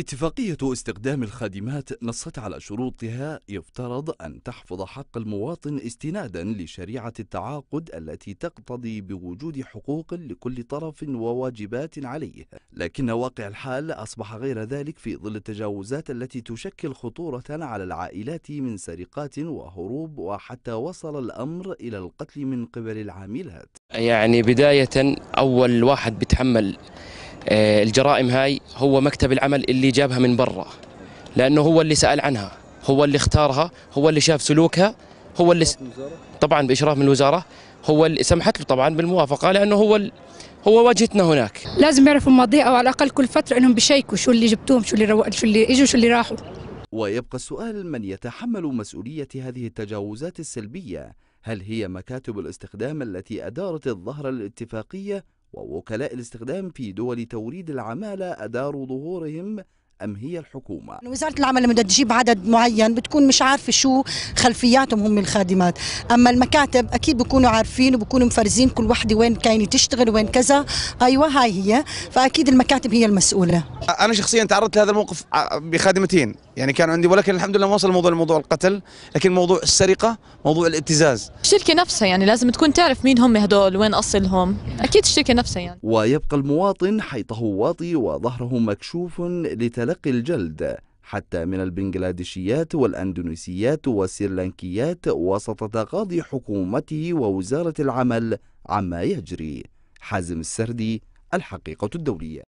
اتفاقية استخدام الخادمات نصت على شروطها يفترض أن تحفظ حق المواطن استنادا لشريعة التعاقد التي تقتضي بوجود حقوق لكل طرف وواجبات عليه لكن واقع الحال أصبح غير ذلك في ظل التجاوزات التي تشكل خطورة على العائلات من سرقات وهروب وحتى وصل الأمر إلى القتل من قبل العاملات يعني بداية أول واحد بيتحمل آه، الجرائم هاي هو مكتب العمل اللي جابها من برا لانه هو اللي سال عنها هو اللي اختارها هو اللي شاف سلوكها هو اللي س... طبعا باشراف من الوزاره هو اللي سمحت له طبعا بالموافقه لانه هو ال... هو واجهتنا هناك لازم يعرفوا الماضي او على الاقل كل فتره انهم بيشيكوا شو اللي جبتوهم شو اللي رو... شو اللي اجوا شو اللي راحوا ويبقى السؤال من يتحمل مسؤوليه هذه التجاوزات السلبيه هل هي مكاتب الاستخدام التي ادارت الظهر الاتفاقيه ووكلاء الاستخدام في دول توريد العمالة أداروا ظهورهم أم هي الحكومة وزارة العمل لما بدها تجيب عدد معين بتكون مش عارفة شو خلفياتهم هم الخادمات أما المكاتب أكيد بكونوا عارفين وبكونوا مفرزين كل وحدة وين كاينة تشتغل وين كذا أيوة هاي هي فأكيد المكاتب هي المسؤولة أنا شخصيا تعرضت لهذا الموقف بخادمتين يعني كان عندي ولكن الحمد لله ما وصل الموضوع لموضوع القتل لكن موضوع السرقه موضوع الابتزاز الشركه نفسها يعني لازم تكون تعرف مين هم هدول وين اصلهم اكيد الشركه نفسها يعني ويبقى المواطن حيطه واطي وظهره مكشوف لتلقي الجلد حتى من البنغلاديشيات والاندونيسيات والسريلانكيات وسط تقاضي حكومته ووزاره العمل عما يجري حازم السردي الحقيقه الدوليه